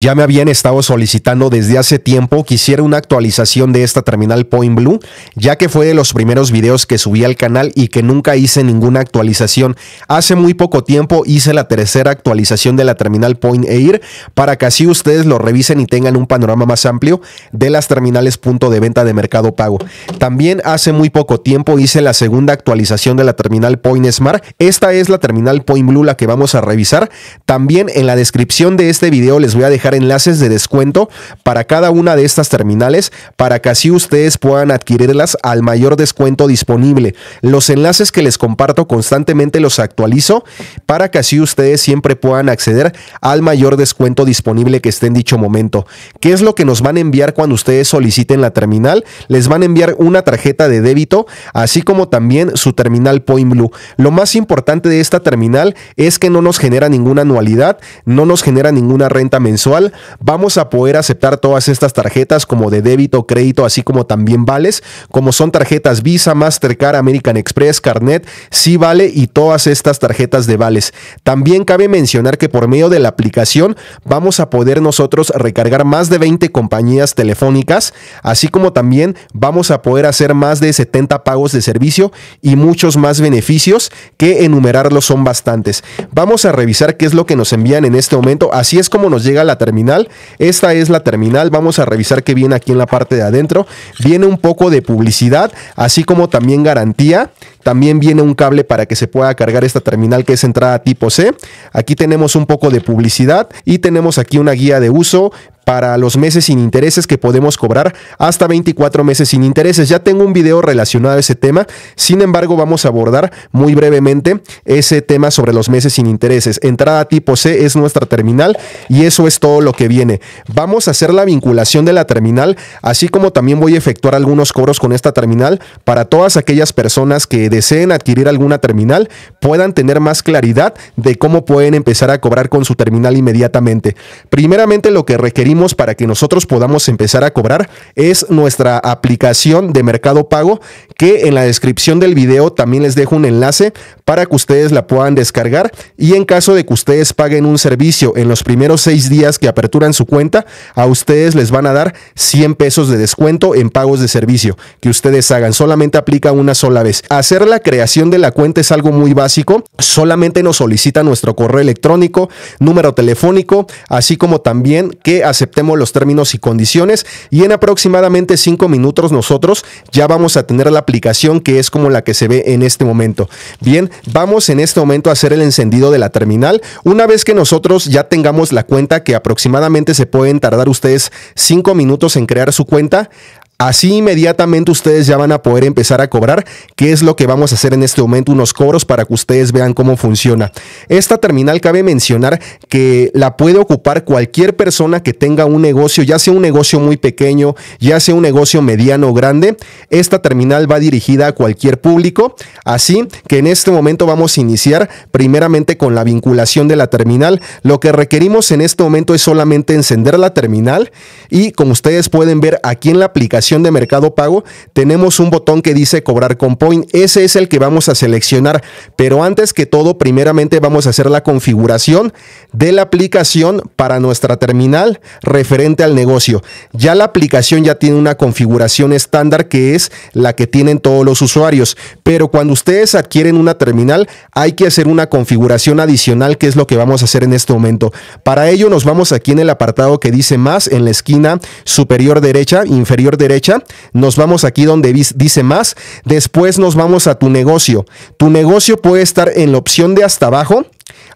Ya me habían estado solicitando desde hace tiempo que hiciera una actualización de esta terminal Point Blue, ya que fue de los primeros videos que subí al canal y que nunca hice ninguna actualización. Hace muy poco tiempo hice la tercera actualización de la terminal Point Air para que así ustedes lo revisen y tengan un panorama más amplio de las terminales punto de venta de mercado pago. También hace muy poco tiempo hice la segunda actualización de la terminal Point Smart. Esta es la terminal Point Blue la que vamos a revisar. También en la descripción de este video les voy a dejar enlaces de descuento para cada una de estas terminales para que así ustedes puedan adquirirlas al mayor descuento disponible. Los enlaces que les comparto constantemente los actualizo para que así ustedes siempre puedan acceder al mayor descuento disponible que esté en dicho momento. ¿Qué es lo que nos van a enviar cuando ustedes soliciten la terminal? Les van a enviar una tarjeta de débito, así como también su terminal Point Blue. Lo más importante de esta terminal es que no nos genera ninguna anualidad, no nos genera ninguna renta mensual vamos a poder aceptar todas estas tarjetas como de débito, crédito, así como también vales, como son tarjetas Visa, Mastercard, American Express, Carnet, Sí Vale y todas estas tarjetas de vales. También cabe mencionar que por medio de la aplicación vamos a poder nosotros recargar más de 20 compañías telefónicas, así como también vamos a poder hacer más de 70 pagos de servicio y muchos más beneficios que enumerarlos son bastantes. Vamos a revisar qué es lo que nos envían en este momento. Así es como nos llega la tarjeta terminal. Esta es la terminal. Vamos a revisar que viene aquí en la parte de adentro. Viene un poco de publicidad, así como también garantía. También viene un cable para que se pueda cargar esta terminal que es entrada tipo C. Aquí tenemos un poco de publicidad y tenemos aquí una guía de uso para los meses sin intereses que podemos cobrar hasta 24 meses sin intereses. Ya tengo un video relacionado a ese tema, sin embargo vamos a abordar muy brevemente ese tema sobre los meses sin intereses. Entrada tipo C es nuestra terminal y eso es todo lo que viene. Vamos a hacer la vinculación de la terminal, así como también voy a efectuar algunos cobros con esta terminal para todas aquellas personas que deseen adquirir alguna terminal puedan tener más claridad de cómo pueden empezar a cobrar con su terminal inmediatamente. Primeramente lo que requerimos para que nosotros podamos empezar a cobrar es nuestra aplicación de Mercado Pago, que en la descripción del video también les dejo un enlace para que ustedes la puedan descargar y en caso de que ustedes paguen un servicio en los primeros seis días que aperturan su cuenta, a ustedes les van a dar 100 pesos de descuento en pagos de servicio que ustedes hagan. Solamente aplica una sola vez. Hacer la creación de la cuenta es algo muy básico. Solamente nos solicita nuestro correo electrónico, número telefónico, así como también que aceptamos aceptemos los términos y condiciones y en aproximadamente 5 minutos nosotros ya vamos a tener la aplicación que es como la que se ve en este momento. Bien, vamos en este momento a hacer el encendido de la terminal. Una vez que nosotros ya tengamos la cuenta que aproximadamente se pueden tardar ustedes 5 minutos en crear su cuenta, Así inmediatamente ustedes ya van a poder empezar a cobrar, que es lo que vamos a hacer en este momento, unos cobros para que ustedes vean cómo funciona. Esta terminal cabe mencionar que la puede ocupar cualquier persona que tenga un negocio, ya sea un negocio muy pequeño, ya sea un negocio mediano o grande. Esta terminal va dirigida a cualquier público, así que en este momento vamos a iniciar primeramente con la vinculación de la terminal. Lo que requerimos en este momento es solamente encender la terminal y como ustedes pueden ver aquí en la aplicación, de Mercado Pago tenemos un botón que dice cobrar con Point. Ese es el que vamos a seleccionar. Pero antes que todo, primeramente vamos a hacer la configuración de la aplicación para nuestra terminal referente al negocio. Ya la aplicación ya tiene una configuración estándar que es la que tienen todos los usuarios. Pero cuando ustedes adquieren una terminal, hay que hacer una configuración adicional que es lo que vamos a hacer en este momento. Para ello nos vamos aquí en el apartado que dice más en la esquina superior derecha, inferior derecha nos vamos aquí donde dice más, después nos vamos a tu negocio. Tu negocio puede estar en la opción de hasta abajo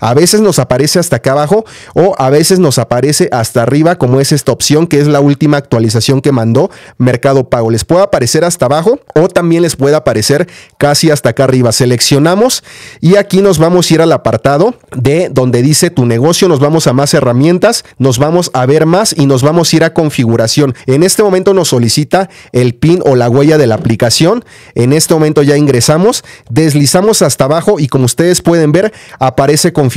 a veces nos aparece hasta acá abajo o a veces nos aparece hasta arriba, como es esta opción que es la última actualización que mandó Mercado Pago. Les puede aparecer hasta abajo o también les puede aparecer casi hasta acá arriba. Seleccionamos y aquí nos vamos a ir al apartado de donde dice tu negocio. Nos vamos a más herramientas, nos vamos a ver más y nos vamos a ir a configuración. En este momento nos solicita el PIN o la huella de la aplicación. En este momento ya ingresamos, deslizamos hasta abajo y como ustedes pueden ver aparece configuración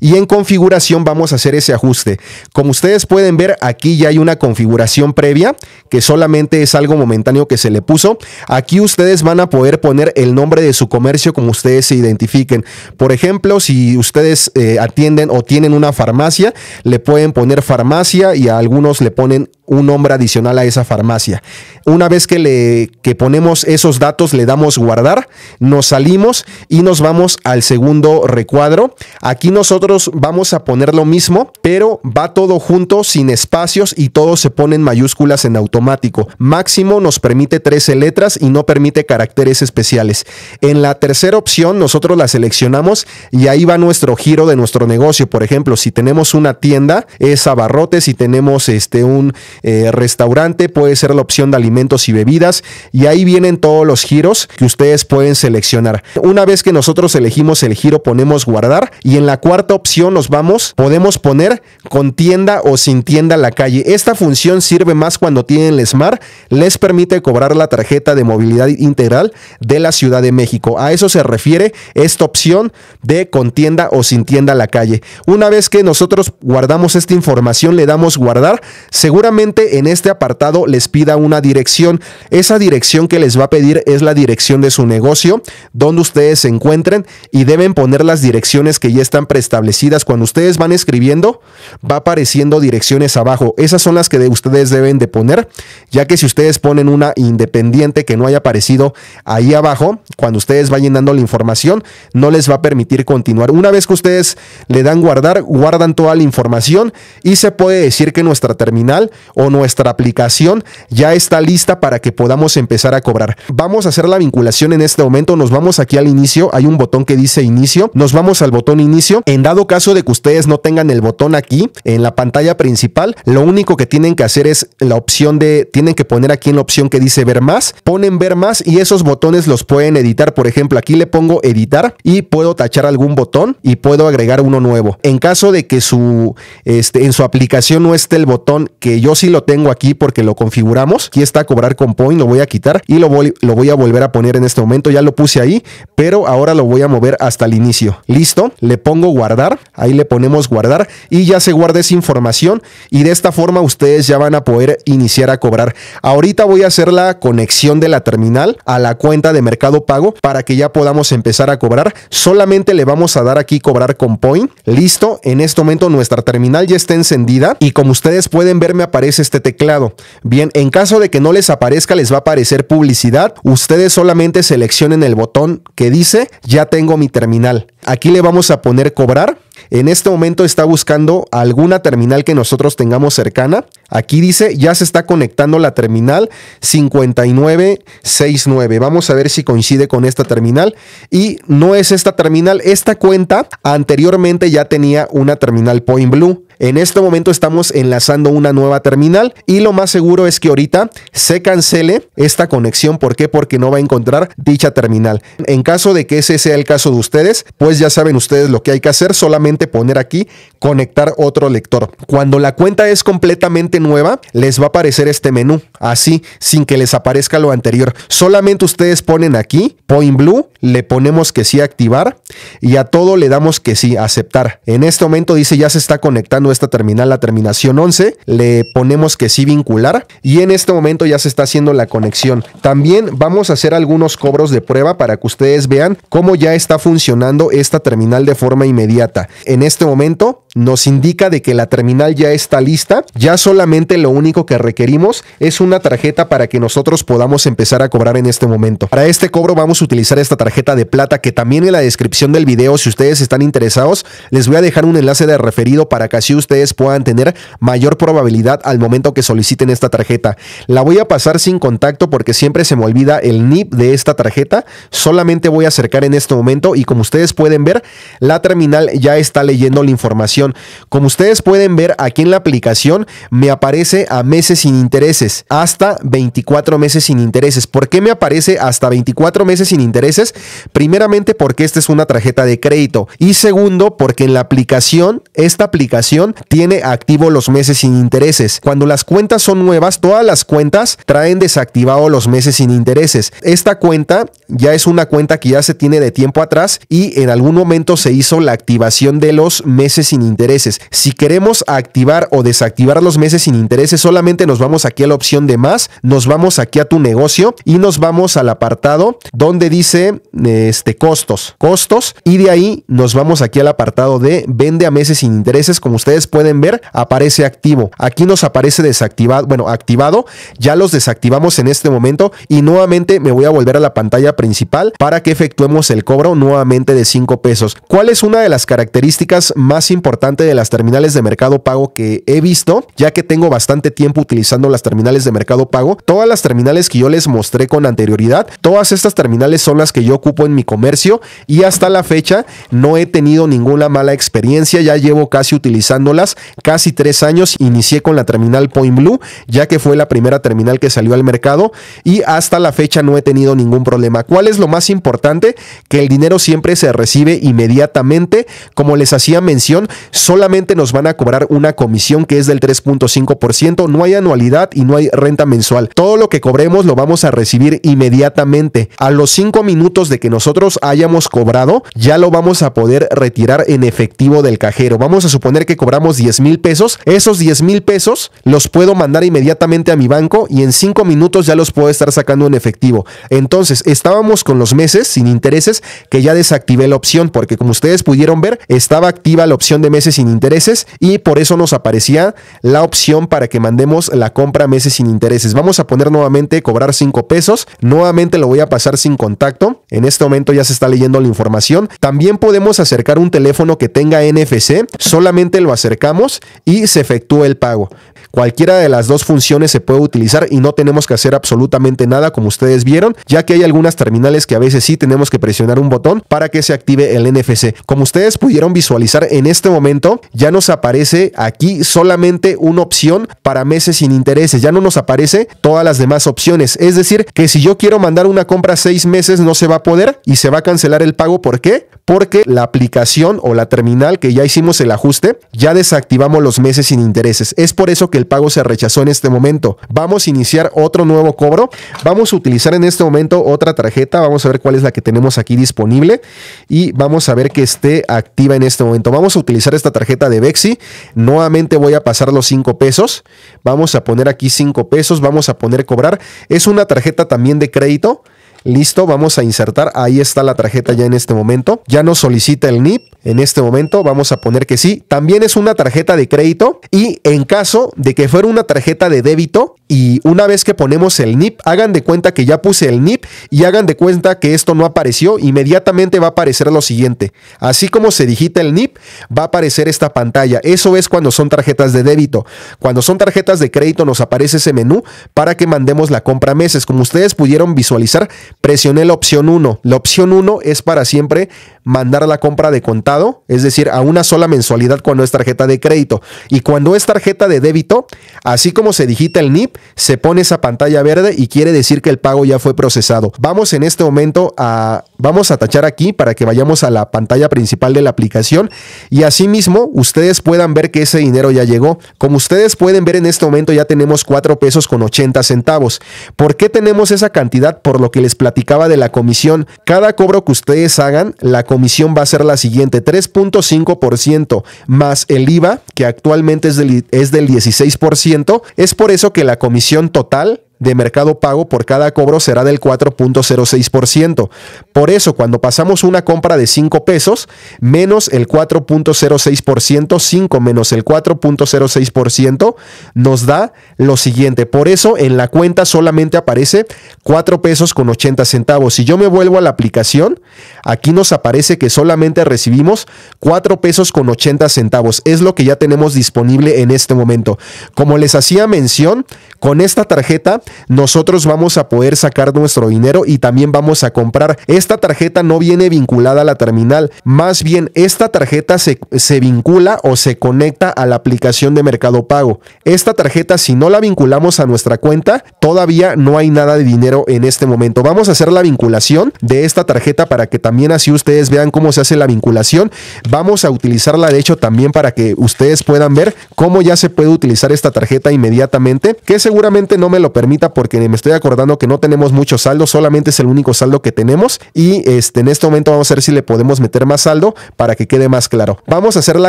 y en configuración vamos a hacer ese ajuste. Como ustedes pueden ver, aquí ya hay una configuración previa, que solamente es algo momentáneo que se le puso. Aquí ustedes van a poder poner el nombre de su comercio como ustedes se identifiquen. Por ejemplo, si ustedes eh, atienden o tienen una farmacia, le pueden poner farmacia y a algunos le ponen un nombre adicional a esa farmacia. Una vez que, le, que ponemos esos datos, le damos guardar, nos salimos y nos vamos al segundo recuadro Aquí nosotros vamos a poner lo mismo, pero va todo junto sin espacios y todo se pone en mayúsculas en automático. Máximo nos permite 13 letras y no permite caracteres especiales. En la tercera opción nosotros la seleccionamos y ahí va nuestro giro de nuestro negocio. Por ejemplo, si tenemos una tienda es abarrotes, si tenemos este, un eh, restaurante puede ser la opción de alimentos y bebidas y ahí vienen todos los giros que ustedes pueden seleccionar. Una vez que nosotros elegimos el giro ponemos guardar. Y en la cuarta opción nos vamos, podemos poner con tienda o sin tienda la calle. Esta función sirve más cuando tienen el Smart, les permite cobrar la tarjeta de movilidad integral de la Ciudad de México. A eso se refiere esta opción de con tienda o sin tienda la calle. Una vez que nosotros guardamos esta información, le damos guardar, seguramente en este apartado les pida una dirección. Esa dirección que les va a pedir es la dirección de su negocio, donde ustedes se encuentren y deben poner las direcciones que ya están preestablecidas. Cuando ustedes van escribiendo, va apareciendo direcciones abajo. Esas son las que de ustedes deben de poner, ya que si ustedes ponen una independiente que no haya aparecido ahí abajo, cuando ustedes vayan dando la información, no les va a permitir continuar. Una vez que ustedes le dan guardar, guardan toda la información y se puede decir que nuestra terminal o nuestra aplicación ya está lista para que podamos empezar a cobrar. Vamos a hacer la vinculación en este momento. Nos vamos aquí al inicio. Hay un botón que dice inicio. Nos vamos al botón inicio. En dado caso de que ustedes no tengan el botón aquí en la pantalla principal, lo único que tienen que hacer es la opción de, tienen que poner aquí en la opción que dice ver más, ponen ver más y esos botones los pueden editar. Por ejemplo, aquí le pongo editar y puedo tachar algún botón y puedo agregar uno nuevo. En caso de que su, este, en su aplicación no esté el botón, que yo sí lo tengo aquí porque lo configuramos, aquí está cobrar con point, lo voy a quitar y lo voy, lo voy a volver a poner en este momento. Ya lo puse ahí, pero ahora lo voy a mover hasta el inicio listo, le pongo guardar, ahí le ponemos guardar y ya se guarda esa información y de esta forma ustedes ya van a poder iniciar a cobrar. Ahorita voy a hacer la conexión de la terminal a la cuenta de Mercado Pago para que ya podamos empezar a cobrar. Solamente le vamos a dar aquí cobrar con Point. Listo, en este momento nuestra terminal ya está encendida y como ustedes pueden ver me aparece este teclado. Bien, en caso de que no les aparezca les va a aparecer publicidad. Ustedes solamente seleccionen el botón que dice ya tengo mi terminal. Aquí le vamos a poner cobrar. En este momento está buscando alguna terminal que nosotros tengamos cercana. Aquí dice, ya se está conectando la terminal 5969. Vamos a ver si coincide con esta terminal. Y no es esta terminal, esta cuenta anteriormente ya tenía una terminal Point Blue. En este momento estamos enlazando una nueva terminal y lo más seguro es que ahorita se cancele esta conexión. ¿Por qué? Porque no va a encontrar dicha terminal. En caso de que ese sea el caso de ustedes, pues ya saben ustedes lo que hay que hacer, solamente poner aquí conectar otro lector. Cuando la cuenta es completamente nueva, les va a aparecer este menú, así, sin que les aparezca lo anterior. Solamente ustedes ponen aquí, Point Blue, le ponemos que sí activar y a todo le damos que sí aceptar. En este momento dice ya se está conectando esta terminal, la terminación 11, le ponemos que sí vincular y en este momento ya se está haciendo la conexión. También vamos a hacer algunos cobros de prueba para que ustedes vean cómo ya está funcionando esta terminal de forma inmediata. En este momento nos indica de que la terminal ya está lista. Ya solamente lo único que requerimos es una tarjeta para que nosotros podamos empezar a cobrar en este momento. Para este cobro vamos a utilizar esta tarjeta de plata que también en la descripción del video, si ustedes están interesados, les voy a dejar un enlace de referido para que así ustedes puedan tener mayor probabilidad al momento que soliciten esta tarjeta. La voy a pasar sin contacto porque siempre se me olvida el NIP de esta tarjeta. Solamente voy a acercar en este momento y como ustedes pueden ver, la terminal ya está leyendo la información como ustedes pueden ver aquí en la aplicación, me aparece a meses sin intereses, hasta 24 meses sin intereses. ¿Por qué me aparece hasta 24 meses sin intereses? Primeramente porque esta es una tarjeta de crédito y segundo porque en la aplicación, esta aplicación tiene activo los meses sin intereses. Cuando las cuentas son nuevas, todas las cuentas traen desactivado los meses sin intereses. Esta cuenta ya es una cuenta que ya se tiene de tiempo atrás y en algún momento se hizo la activación de los meses sin intereses intereses. Si queremos activar o desactivar los meses sin intereses, solamente nos vamos aquí a la opción de más, nos vamos aquí a tu negocio y nos vamos al apartado donde dice este costos, costos y de ahí nos vamos aquí al apartado de vende a meses sin intereses. Como ustedes pueden ver, aparece activo. Aquí nos aparece desactivado, bueno, activado. Ya los desactivamos en este momento y nuevamente me voy a volver a la pantalla principal para que efectuemos el cobro nuevamente de 5 pesos. ¿Cuál es una de las características más importantes de las terminales de mercado pago que he visto, ya que tengo bastante tiempo utilizando las terminales de mercado pago. Todas las terminales que yo les mostré con anterioridad, todas estas terminales son las que yo ocupo en mi comercio y hasta la fecha no he tenido ninguna mala experiencia. Ya llevo casi utilizándolas casi tres años. Inicié con la terminal Point Blue, ya que fue la primera terminal que salió al mercado y hasta la fecha no he tenido ningún problema. ¿Cuál es lo más importante? Que el dinero siempre se recibe inmediatamente. Como les hacía mención, solamente nos van a cobrar una comisión que es del 3.5%, no hay anualidad y no hay renta mensual. Todo lo que cobremos lo vamos a recibir inmediatamente. A los 5 minutos de que nosotros hayamos cobrado, ya lo vamos a poder retirar en efectivo del cajero. Vamos a suponer que cobramos 10 mil pesos. Esos 10 mil pesos los puedo mandar inmediatamente a mi banco y en 5 minutos ya los puedo estar sacando en efectivo. Entonces, estábamos con los meses sin intereses que ya desactivé la opción porque como ustedes pudieron ver, estaba activa la opción de meses sin intereses y por eso nos aparecía la opción para que mandemos la compra meses sin intereses. Vamos a poner nuevamente cobrar 5 pesos. Nuevamente lo voy a pasar sin contacto. En este momento ya se está leyendo la información. También podemos acercar un teléfono que tenga NFC. Solamente lo acercamos y se efectúa el pago. Cualquiera de las dos funciones se puede utilizar y no tenemos que hacer absolutamente nada como ustedes vieron, ya que hay algunas terminales que a veces sí tenemos que presionar un botón para que se active el NFC. Como ustedes pudieron visualizar en este momento, ya nos aparece aquí solamente una opción para meses sin intereses. Ya no nos aparece todas las demás opciones. Es decir, que si yo quiero mandar una compra seis meses no se va a poder y se va a cancelar el pago. ¿Por qué? Porque la aplicación o la terminal que ya hicimos el ajuste, ya desactivamos los meses sin intereses. Es por eso que el pago se rechazó en este momento. Vamos a iniciar otro nuevo cobro. Vamos a utilizar en este momento otra tarjeta. Vamos a ver cuál es la que tenemos aquí disponible y vamos a ver que esté activa en este momento. Vamos a utilizar esta tarjeta de Bexi. Nuevamente voy a pasar los 5 pesos. Vamos a poner aquí 5 pesos. Vamos a poner cobrar. Es una tarjeta también de crédito. Listo, vamos a insertar. Ahí está la tarjeta ya en este momento. Ya nos solicita el NIP. En este momento vamos a poner que sí. También es una tarjeta de crédito. Y en caso de que fuera una tarjeta de débito, y una vez que ponemos el NIP, hagan de cuenta que ya puse el NIP y hagan de cuenta que esto no apareció, inmediatamente va a aparecer lo siguiente. Así como se digita el NIP, va a aparecer esta pantalla. Eso es cuando son tarjetas de débito. Cuando son tarjetas de crédito nos aparece ese menú para que mandemos la compra a meses. Como ustedes pudieron visualizar, presioné la opción 1. La opción 1 es para siempre mandar la compra de contado, es decir, a una sola mensualidad cuando es tarjeta de crédito. Y cuando es tarjeta de débito, así como se digita el NIP, se pone esa pantalla verde y quiere decir que el pago ya fue procesado. Vamos en este momento a, vamos a tachar aquí para que vayamos a la pantalla principal de la aplicación y asimismo ustedes puedan ver que ese dinero ya llegó. Como ustedes pueden ver en este momento ya tenemos 4 pesos con 80 centavos. ¿Por qué tenemos esa cantidad? Por lo que les platicaba de la comisión. Cada cobro que ustedes hagan, la comisión comisión va a ser la siguiente, 3.5% más el IVA, que actualmente es del, es del 16%, es por eso que la comisión total de mercado pago por cada cobro será del 4.06%. Por eso, cuando pasamos una compra de 5 pesos, menos el 4.06%, 5 menos el 4.06%, nos da lo siguiente. Por eso, en la cuenta solamente aparece 4 pesos con 80 centavos. Si yo me vuelvo a la aplicación, aquí nos aparece que solamente recibimos 4 pesos con 80 centavos. Es lo que ya tenemos disponible en este momento. Como les hacía mención, con esta tarjeta nosotros vamos a poder sacar nuestro dinero y también vamos a comprar. Esta tarjeta no viene vinculada a la terminal, más bien esta tarjeta se, vincula o se conecta a la aplicación de Mercado Pago. Esta tarjeta si no la vinculamos a nuestra cuenta, todavía no hay nada de dinero en este momento. Vamos a hacer la vinculación de esta tarjeta para que también así ustedes vean cómo se hace la vinculación. Vamos a utilizarla de hecho también para que ustedes puedan ver cómo ya se puede utilizar esta tarjeta inmediatamente, que seguramente no me lo permite porque me estoy acordando que no tenemos mucho saldo, solamente es el único saldo que tenemos y este, en este momento vamos a ver si le podemos meter más saldo para que quede más claro. Vamos a hacer la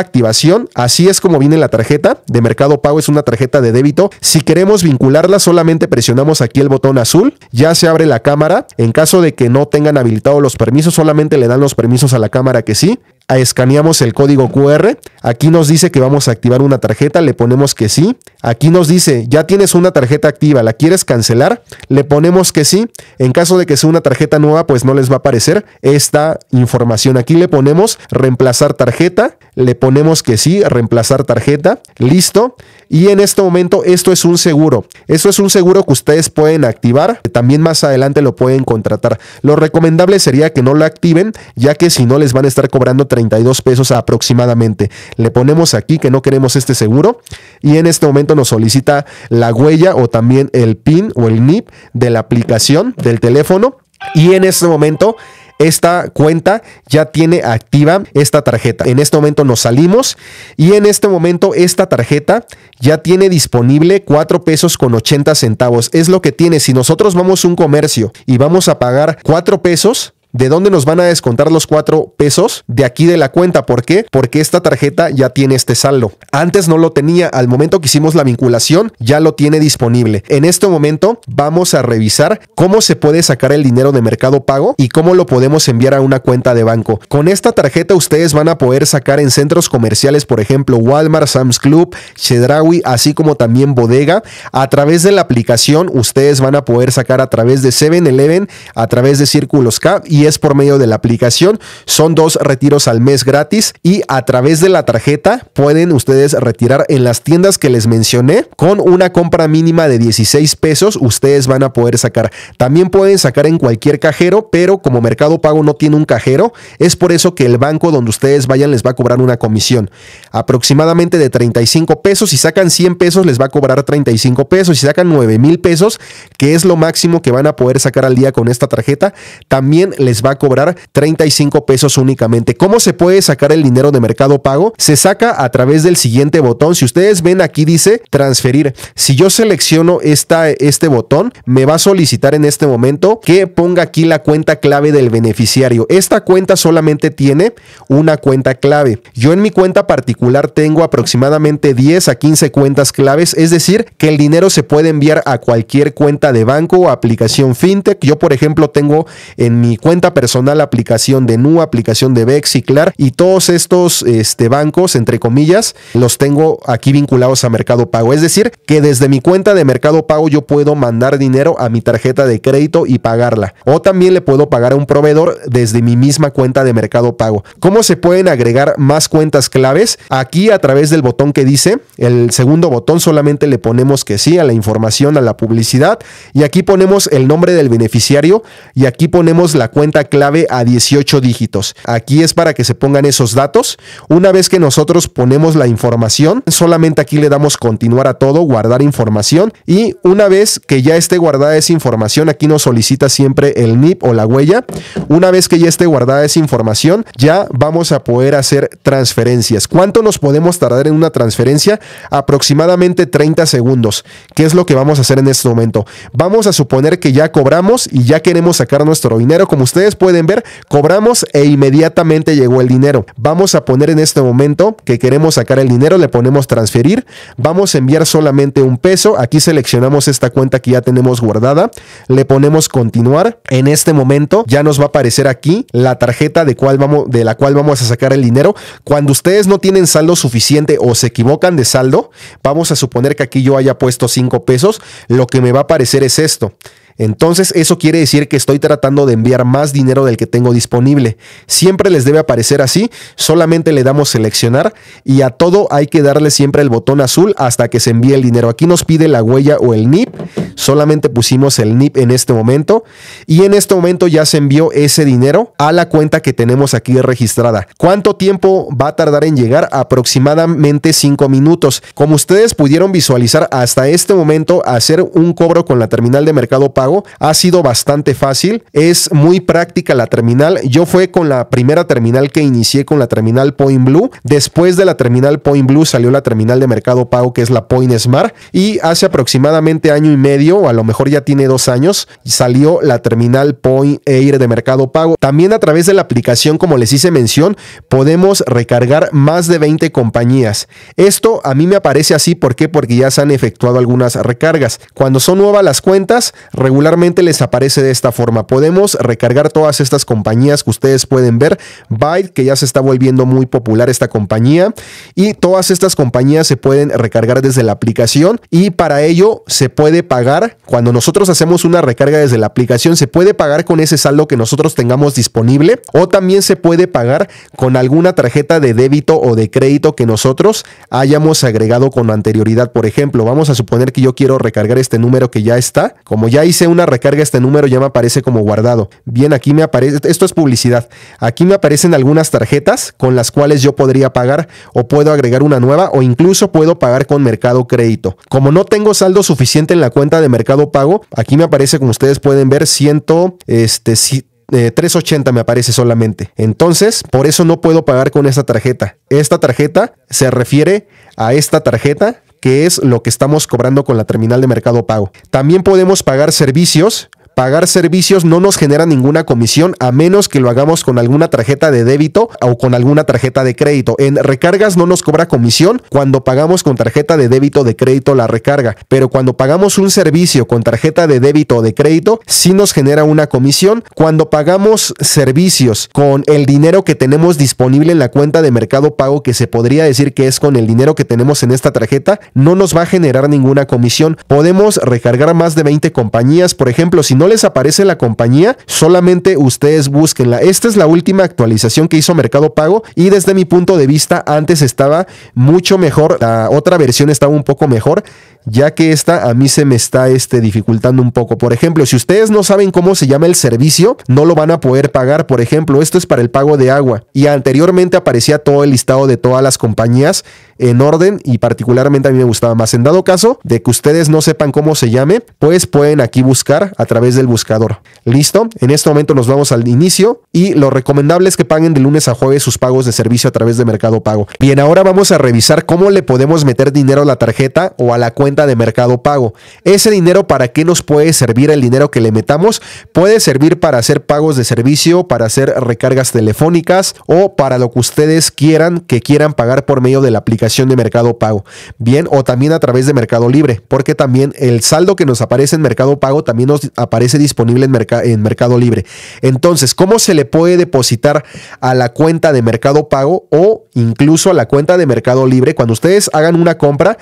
activación, así es como viene la tarjeta de Mercado Pago, es una tarjeta de débito. Si queremos vincularla solamente presionamos aquí el botón azul, ya se abre la cámara. En caso de que no tengan habilitado los permisos, solamente le dan los permisos a la cámara que sí. Ah, escaneamos el código QR, aquí nos dice que vamos a activar una tarjeta, le ponemos que sí, aquí nos dice ya tienes una tarjeta activa, ¿la quieres cancelar? Le ponemos que sí, en caso de que sea una tarjeta nueva pues no les va a aparecer esta información, aquí le ponemos reemplazar tarjeta, le ponemos que sí, reemplazar tarjeta, listo, y en este momento esto es un seguro, esto es un seguro que ustedes pueden activar, también más adelante lo pueden contratar, lo recomendable sería que no lo activen ya que si no les van a estar cobrando 32 pesos aproximadamente. Le ponemos aquí que no queremos este seguro y en este momento nos solicita la huella o también el PIN o el NIP de la aplicación del teléfono y en este momento esta cuenta ya tiene activa esta tarjeta. En este momento nos salimos y en este momento esta tarjeta ya tiene disponible 4 pesos con 80 centavos. Es lo que tiene. Si nosotros vamos a un comercio y vamos a pagar 4 pesos, ¿De dónde nos van a descontar los 4 pesos? De aquí de la cuenta. ¿Por qué? Porque esta tarjeta ya tiene este saldo. Antes no lo tenía. Al momento que hicimos la vinculación, ya lo tiene disponible. En este momento vamos a revisar cómo se puede sacar el dinero de Mercado Pago y cómo lo podemos enviar a una cuenta de banco. Con esta tarjeta ustedes van a poder sacar en centros comerciales, por ejemplo, Walmart, Sam's Club, Chedraui, así como también Bodega. A través de la aplicación ustedes van a poder sacar a través de 7-Eleven, a través de Círculos K y es por medio de la aplicación. Son dos retiros al mes gratis y a través de la tarjeta pueden ustedes retirar en las tiendas que les mencioné con una compra mínima de 16 pesos. Ustedes van a poder sacar. También pueden sacar en cualquier cajero, pero como Mercado Pago no tiene un cajero, es por eso que el banco donde ustedes vayan les va a cobrar una comisión aproximadamente de 35 pesos. Si sacan 100 pesos les va a cobrar 35 pesos. Si sacan 9 mil pesos, que es lo máximo que van a poder sacar al día con esta tarjeta, también les va a cobrar 35 pesos únicamente. ¿Cómo se puede sacar el dinero de Mercado Pago? Se saca a través del siguiente botón. Si ustedes ven aquí dice transferir. Si yo selecciono esta, este botón, me va a solicitar en este momento que ponga aquí la cuenta clave del beneficiario. Esta cuenta solamente tiene una cuenta clave. Yo en mi cuenta particular tengo aproximadamente 10 a 15 cuentas claves, es decir, que el dinero se puede enviar a cualquier cuenta de banco o aplicación fintech. Yo, por ejemplo, tengo en mi cuenta cuenta personal, aplicación de Nu, aplicación de Bex y Clar y todos estos este, bancos, entre comillas, los tengo aquí vinculados a Mercado Pago. Es decir, que desde mi cuenta de Mercado Pago yo puedo mandar dinero a mi tarjeta de crédito y pagarla. O también le puedo pagar a un proveedor desde mi misma cuenta de Mercado Pago. ¿Cómo se pueden agregar más cuentas claves? Aquí a través del botón que dice, el segundo botón solamente le ponemos que sí a la información, a la publicidad y aquí ponemos el nombre del beneficiario y aquí ponemos la cuenta clave a 18 dígitos. Aquí es para que se pongan esos datos. Una vez que nosotros ponemos la información, solamente aquí le damos continuar a todo, guardar información y una vez que ya esté guardada esa información, aquí nos solicita siempre el NIP o la huella. Una vez que ya esté guardada esa información, ya vamos a poder hacer transferencias. ¿Cuánto nos podemos tardar en una transferencia? Aproximadamente 30 segundos. que es lo que vamos a hacer en este momento? Vamos a suponer que ya cobramos y ya queremos sacar nuestro dinero como usted ustedes pueden ver, cobramos e inmediatamente llegó el dinero. Vamos a poner en este momento que queremos sacar el dinero, le ponemos transferir, vamos a enviar solamente un peso, aquí seleccionamos esta cuenta que ya tenemos guardada, le ponemos continuar, en este momento ya nos va a aparecer aquí la tarjeta de, cual vamos, de la cual vamos a sacar el dinero. Cuando ustedes no tienen saldo suficiente o se equivocan de saldo, vamos a suponer que aquí yo haya puesto 5 pesos, lo que me va a aparecer es esto. Entonces eso quiere decir que estoy tratando de enviar más dinero del que tengo disponible. Siempre les debe aparecer así, solamente le damos seleccionar y a todo hay que darle siempre el botón azul hasta que se envíe el dinero. Aquí nos pide la huella o el NIP, solamente pusimos el NIP en este momento y en este momento ya se envió ese dinero a la cuenta que tenemos aquí registrada. ¿Cuánto tiempo va a tardar en llegar? Aproximadamente 5 minutos. Como ustedes pudieron visualizar hasta este momento, hacer un cobro con la terminal de mercado para ha sido bastante fácil, es muy práctica la terminal. Yo fue con la primera terminal que inicié con la terminal Point Blue. Después de la terminal Point Blue salió la terminal de Mercado Pago que es la Point Smart y hace aproximadamente año y medio, o a lo mejor ya tiene dos años, salió la terminal Point Air de Mercado Pago. También a través de la aplicación, como les hice mención, podemos recargar más de 20 compañías. Esto a mí me aparece así, porque Porque ya se han efectuado algunas recargas. Cuando son nuevas las cuentas, regularmente les aparece de esta forma. Podemos recargar todas estas compañías que ustedes pueden ver. Byte, que ya se está volviendo muy popular esta compañía. Y todas estas compañías se pueden recargar desde la aplicación. Y para ello se puede pagar. Cuando nosotros hacemos una recarga desde la aplicación, se puede pagar con ese saldo que nosotros tengamos disponible. O también se puede pagar con alguna tarjeta de débito o de crédito que nosotros hayamos agregado con anterioridad. Por ejemplo, vamos a suponer que yo quiero recargar este número que ya está. Como ya hice una recarga este número ya me aparece como guardado. Bien, aquí me aparece, esto es publicidad. Aquí me aparecen algunas tarjetas con las cuales yo podría pagar o puedo agregar una nueva o incluso puedo pagar con Mercado Crédito. Como no tengo saldo suficiente en la cuenta de Mercado Pago, aquí me aparece como ustedes pueden ver ciento este si, 380 eh, me aparece solamente. Entonces, por eso no puedo pagar con esta tarjeta. Esta tarjeta se refiere a esta tarjeta que es lo que estamos cobrando con la terminal de mercado pago. También podemos pagar servicios Pagar servicios no nos genera ninguna comisión a menos que lo hagamos con alguna tarjeta de débito o con alguna tarjeta de crédito. En recargas no nos cobra comisión cuando pagamos con tarjeta de débito de crédito la recarga, pero cuando pagamos un servicio con tarjeta de débito o de crédito sí nos genera una comisión. Cuando pagamos servicios con el dinero que tenemos disponible en la cuenta de Mercado Pago, que se podría decir que es con el dinero que tenemos en esta tarjeta, no nos va a generar ninguna comisión. Podemos recargar más de 20 compañías, por ejemplo, si no les aparece la compañía, solamente ustedes búsquenla. Esta es la última actualización que hizo Mercado Pago y desde mi punto de vista antes estaba mucho mejor, la otra versión estaba un poco mejor ya que esta a mí se me está este, dificultando un poco. Por ejemplo, si ustedes no saben cómo se llama el servicio, no lo van a poder pagar. Por ejemplo, esto es para el pago de agua y anteriormente aparecía todo el listado de todas las compañías en orden y particularmente a mí me gustaba más. En dado caso de que ustedes no sepan cómo se llame, pues pueden aquí buscar a través del buscador. Listo, en este momento nos vamos al inicio y lo recomendable es que paguen de lunes a jueves sus pagos de servicio a través de Mercado Pago. Bien, ahora vamos a revisar cómo le podemos meter dinero a la tarjeta o a la cuenta de mercado pago. Ese dinero para qué nos puede servir el dinero que le metamos? Puede servir para hacer pagos de servicio, para hacer recargas telefónicas o para lo que ustedes quieran que quieran pagar por medio de la aplicación de mercado pago. Bien, o también a través de mercado libre, porque también el saldo que nos aparece en mercado pago también nos aparece disponible en, en mercado libre. Entonces, ¿cómo se le puede depositar a la cuenta de mercado pago o incluso a la cuenta de mercado libre cuando ustedes hagan una compra?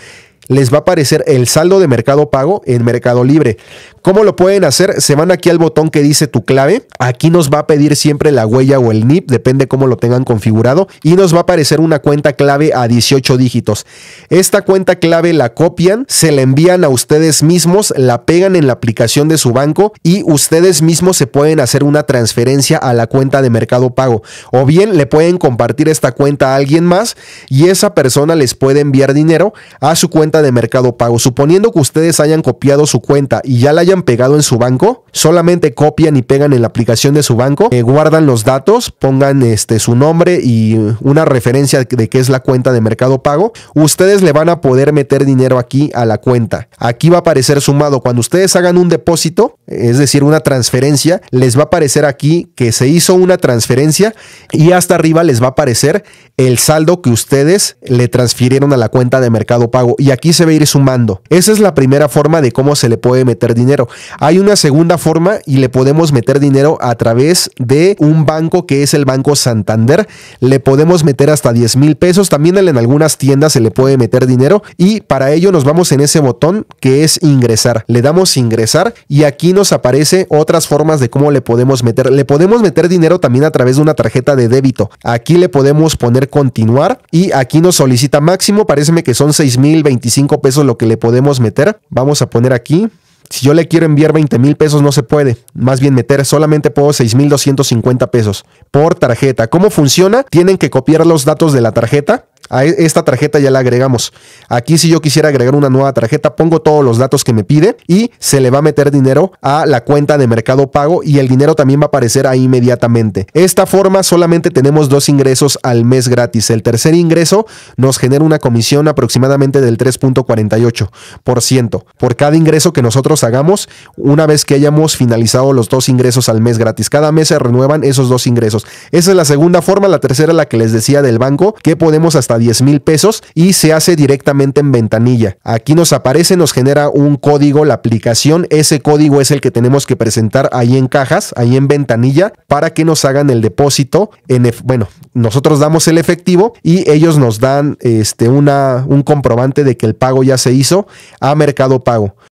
les va a aparecer el saldo de mercado pago en Mercado Libre. ¿Cómo lo pueden hacer? Se van aquí al botón que dice tu clave. Aquí nos va a pedir siempre la huella o el NIP, depende cómo lo tengan configurado. Y nos va a aparecer una cuenta clave a 18 dígitos. Esta cuenta clave la copian, se la envían a ustedes mismos, la pegan en la aplicación de su banco y ustedes mismos se pueden hacer una transferencia a la cuenta de Mercado Pago. O bien le pueden compartir esta cuenta a alguien más y esa persona les puede enviar dinero a su cuenta de Mercado Pago. Suponiendo que ustedes hayan copiado su cuenta y ya la hayan pegado en su banco, solamente copian y pegan en la aplicación de su banco, eh, guardan los datos, pongan este, su nombre y una referencia de que es la cuenta de Mercado Pago. Ustedes le van a poder meter dinero aquí a la cuenta. Aquí va a aparecer sumado. Cuando ustedes hagan un depósito, es decir, una transferencia, les va a aparecer aquí que se hizo una transferencia y hasta arriba les va a aparecer el saldo que ustedes le transfirieron a la cuenta de Mercado Pago. Y aquí aquí se va a ir sumando. Esa es la primera forma de cómo se le puede meter dinero. Hay una segunda forma y le podemos meter dinero a través de un banco que es el Banco Santander. Le podemos meter hasta 10 mil pesos. También en algunas tiendas se le puede meter dinero y para ello nos vamos en ese botón que es ingresar. Le damos ingresar y aquí nos aparece otras formas de cómo le podemos meter. Le podemos meter dinero también a través de una tarjeta de débito. Aquí le podemos poner continuar y aquí nos solicita máximo, parece que son 6 mil 25 pesos lo que le podemos meter. Vamos a poner aquí si yo le quiero enviar 20 mil pesos, no se puede. Más bien meter, solamente puedo 6,250 pesos por tarjeta. ¿Cómo funciona? Tienen que copiar los datos de la tarjeta a e, esta tarjeta ya la agregamos. Aquí si yo quisiera agregar una nueva tarjeta, pongo todos los datos que me pide y se le va a meter dinero a la cuenta de mercado pago y el dinero también va a aparecer ahí inmediatamente. Esta forma solamente tenemos dos ingresos al mes gratis. El tercer ingreso nos genera una comisión aproximadamente del 3.48% por cada ingreso que nosotros hagamos una vez que hayamos finalizado los dos ingresos al mes gratis. Cada mes se renuevan esos dos ingresos. Esa es la segunda forma, la tercera la que les decía del banco que podemos hasta 10 mil pesos y se hace directamente en ventanilla. Aquí nos aparece, nos genera un código la aplicación. Ese código es el que tenemos que presentar ahí en cajas, ahí en ventanilla, para que nos hagan el depósito. En, bueno, nosotros damos el efectivo y ellos nos dan este, una, un comprobante de que el pago ya se hizo a Mercado Pago.